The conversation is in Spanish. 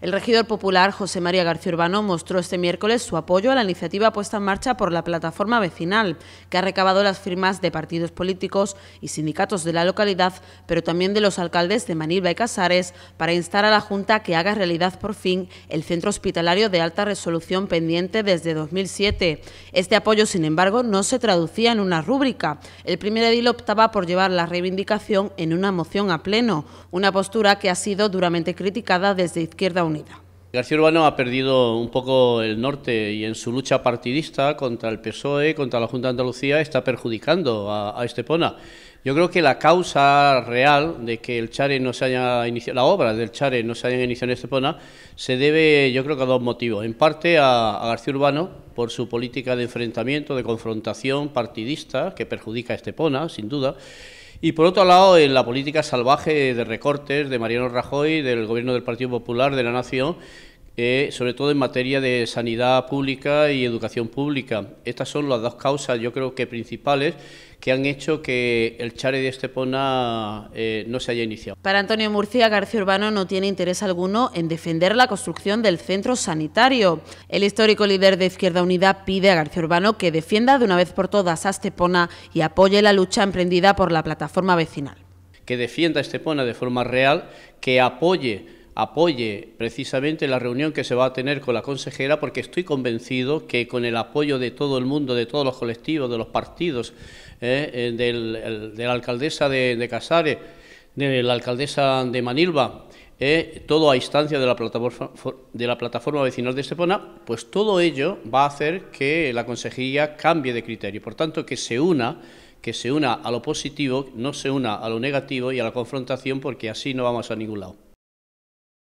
El regidor popular José María García Urbano mostró este miércoles su apoyo a la iniciativa puesta en marcha por la plataforma vecinal, que ha recabado las firmas de partidos políticos y sindicatos de la localidad, pero también de los alcaldes de Manilva y Casares, para instar a la Junta que haga realidad por fin el centro hospitalario de alta resolución pendiente desde 2007. Este apoyo, sin embargo, no se traducía en una rúbrica. El primer edil optaba por llevar la reivindicación en una moción a pleno, una postura que ha sido duramente criticada desde Izquierda García Urbano ha perdido un poco el norte y en su lucha partidista contra el PSOE, contra la Junta de Andalucía, está perjudicando a, Estepona. Yo creo que la causa real de que el Chare no se haya iniciado, la obra del Chare no se haya iniciado en Estepona, se debe, yo creo que a dos motivos. En parte a García Urbano, por su política de enfrentamiento, de confrontación partidista, que perjudica a Estepona, sin duda y por otro lado, en la política salvaje de recortes de Mariano Rajoy, del gobierno del Partido Popular, de la Nación, eh, sobre todo en materia de sanidad pública y educación pública. Estas son las dos causas, yo creo que principales, que han hecho que el charre de Estepona eh, no se haya iniciado. Para Antonio Murcia, García Urbano no tiene interés alguno en defender la construcción del centro sanitario. El histórico líder de Izquierda Unida pide a García Urbano que defienda de una vez por todas a Estepona y apoye la lucha emprendida por la plataforma vecinal. Que defienda a Estepona de forma real, que apoye apoye precisamente la reunión que se va a tener con la consejera, porque estoy convencido que con el apoyo de todo el mundo, de todos los colectivos, de los partidos, eh, eh, de la alcaldesa de, Casares, de la alcaldesa de Manilva, eh, todo a instancia de la, plataforma, de la plataforma vecinal de Estepona, pues todo ello va a hacer que la consejería cambie de criterio. Por tanto, que se una que se una a lo positivo, no se una a lo negativo y a la confrontación, porque así no vamos a ningún lado.